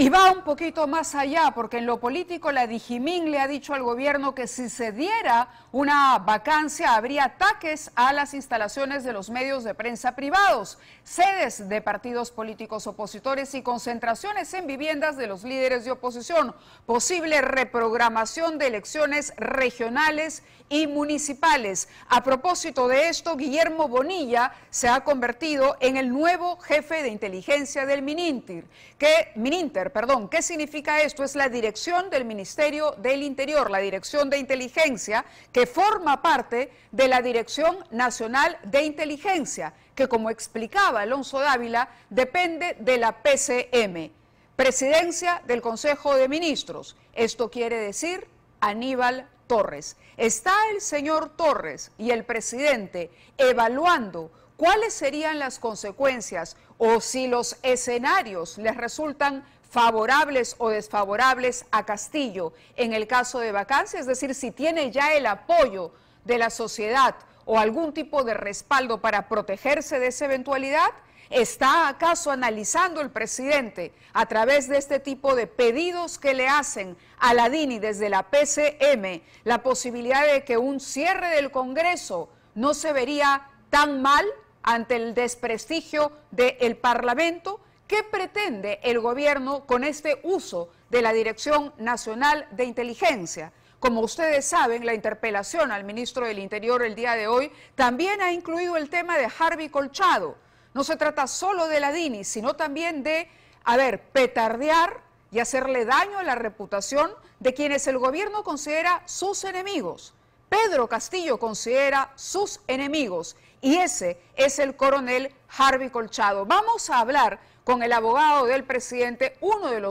Y va un poquito más allá, porque en lo político la Dijimín le ha dicho al gobierno que si se diera una vacancia habría ataques a las instalaciones de los medios de prensa privados, sedes de partidos políticos opositores y concentraciones en viviendas de los líderes de oposición, posible reprogramación de elecciones regionales y municipales. A propósito de esto, Guillermo Bonilla se ha convertido en el nuevo jefe de inteligencia del Minintir, que Mininter perdón. ¿Qué significa esto? Es la dirección del Ministerio del Interior, la dirección de inteligencia, que forma parte de la Dirección Nacional de Inteligencia, que como explicaba Alonso Dávila, depende de la PCM, Presidencia del Consejo de Ministros. Esto quiere decir Aníbal Torres. Está el señor Torres y el presidente evaluando ¿cuáles serían las consecuencias o si los escenarios les resultan favorables o desfavorables a Castillo en el caso de vacancia? Es decir, si tiene ya el apoyo de la sociedad o algún tipo de respaldo para protegerse de esa eventualidad. ¿Está acaso analizando el presidente a través de este tipo de pedidos que le hacen a la DINI desde la PCM la posibilidad de que un cierre del Congreso no se vería tan mal ante el desprestigio del Parlamento? ¿Qué pretende el gobierno con este uso de la Dirección Nacional de Inteligencia? Como ustedes saben, la interpelación al ministro del Interior el día de hoy también ha incluido el tema de Harvey Colchado. No se trata solo de la DINI, sino también de, a ver, petardear y hacerle daño a la reputación de quienes el gobierno considera sus enemigos. Pedro Castillo considera sus enemigos y ese es el coronel Harvey Colchado. Vamos a hablar con el abogado del presidente, uno de los